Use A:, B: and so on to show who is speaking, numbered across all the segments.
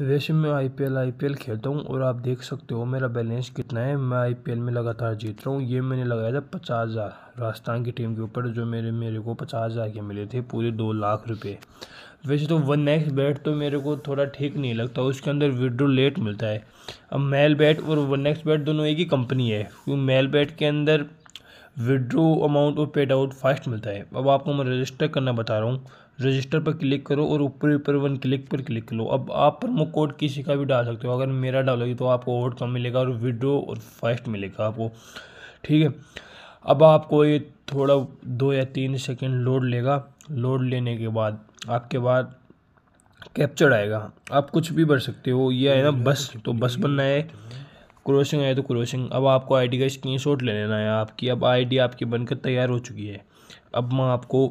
A: वैसे मैं IPL IPL खेलता हूँ और आप देख सकते हो मेरा बैलेंस कितना है मैं आईपीएल में लगातार जीत रहा हूँ ये मैंने लगाया था पचास हज़ार राजस्थान की टीम के ऊपर जो मेरे मेरे को पचास हज़ार के मिले थे पूरे दो लाख रुपए वैसे तो वन एक्स बैट तो मेरे को थोड़ा ठीक नहीं लगता उसके अंदर विड्रो लेट मिलता है अब मेल बैट और वन एक्स बैट दोनों एक ही कंपनी है क्योंकि मेल बैट के अंदर विड्रो अमाउंट और पेड आउट फास्ट मिलता है अब आपको मैं रजिस्टर करना बता रहा हूँ रजिस्टर पर क्लिक करो और ऊपर ऊपर वन क्लिक पर क्लिक करो अब आप प्रमो कोड किसी का भी डाल सकते हो अगर मेरा डालोगे तो आपको और कम मिलेगा और विड्रो और फास्ट मिलेगा आपको ठीक है अब आपको ये थोड़ा दो या तीन सेकेंड लोड लेगा लोड लेने के बाद आपके बाद कैप्चर आएगा आप कुछ भी भर सकते हो ये है ना हम्म, बस हम्म, तो हम्म, बस बनना है क्रोशिंग आए तो क्रोशिंग अब आपको आईडी का स्क्रीनशॉट ले लेना है आपकी अब आईडी आपकी बनकर तैयार हो चुकी है अब मैं आपको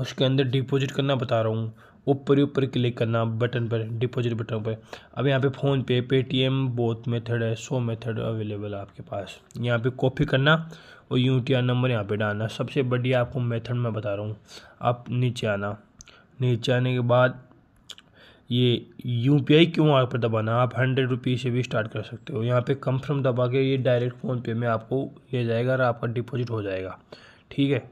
A: उसके अंदर डिपॉजिट करना बता रहा हूँ ऊपर ही ऊपर क्लिक करना बटन पर डिपॉजिट बटन पर अब यहाँ पे फ़ोन पे पेटीएम बहुत मेथड है सो मेथड अवेलेबल है आपके पास यहाँ पे कॉपी करना और यू टी आर नंबर यहाँ पे डालना सबसे बढ़िया आपको मेथड मैं बता रहा हूँ आप नीचे आना नीचे आने के बाद ये यू पी आई क्यों आप पर दबाना आप हंड्रेड रुपीज़ से भी स्टार्ट कर सकते हो यहाँ पे कम फ्रम दबा के ये डायरेक्ट फ़ोनपे में आपको ले जाएगा और आपका डिपॉजिट हो जाएगा ठीक है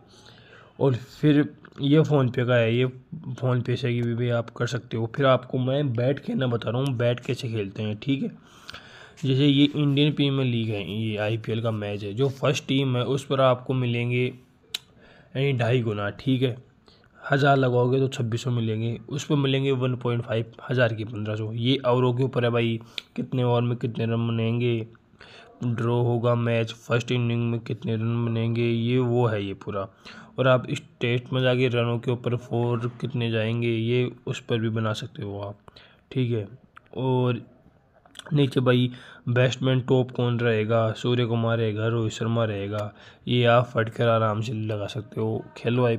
A: और फिर ये फ़ोनपे का है ये फ़ोनपे से भी, भी आप कर सकते हो फिर आपको मैं बैट खेलना बता रहा हूँ बैट कैसे खेलते हैं ठीक है जैसे ये इंडियन प्रीमियर लीग है ये आईपीएल का मैच है जो फर्स्ट टीम है उस पर आपको मिलेंगे यानी ढाई गुना ठीक है हज़ार लगाओगे तो छब्बीस सौ मिलेंगे उस पर मिलेंगे वन पॉइंट फाइव हज़ार की पंद्रह सौ ये औरों के ऊपर है भाई कितने ओवर में कितने रन बनेंगे ड्रॉ होगा मैच फर्स्ट इनिंग में कितने रन बनेंगे ये वो है ये पूरा और आप इस टेस्ट में जाके रनों के ऊपर फोर कितने जाएंगे ये उस पर भी बना सकते हो आप ठीक है और नीचे भाई बैट्समैन टॉप कौन रहेगा सूर्य कुमार रहेगा रोहित शर्मा रहेगा ये आप फटकर आराम से लगा सकते हो खेलो आई